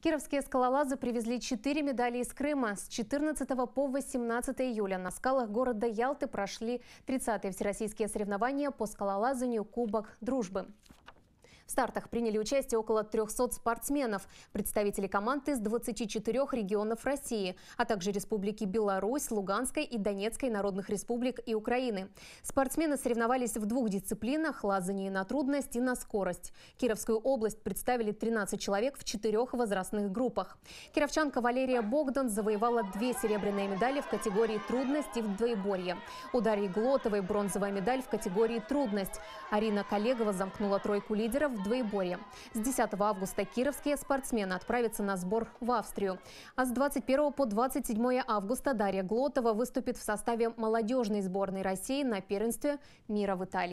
Кировские скалолазы привезли 4 медали из Крыма. С 14 по 18 июля на скалах города Ялты прошли 30-е всероссийские соревнования по скалолазанию «Кубок дружбы». В стартах приняли участие около 300 спортсменов, представители команд из 24 регионов России, а также Республики Беларусь, Луганской и Донецкой народных республик и Украины. Спортсмены соревновались в двух дисциплинах – лазание на трудность и на скорость. Кировскую область представили 13 человек в четырех возрастных группах. Кировчанка Валерия Богдан завоевала две серебряные медали в категории «Трудность» и в двоеборье. У Дарьи Глотовой бронзовая медаль в категории «Трудность». Арина Коллегова замкнула тройку лидеров в двоеборье. С 10 августа кировские спортсмены отправятся на сбор в Австрию. А с 21 по 27 августа Дарья Глотова выступит в составе молодежной сборной России на первенстве мира в Италии.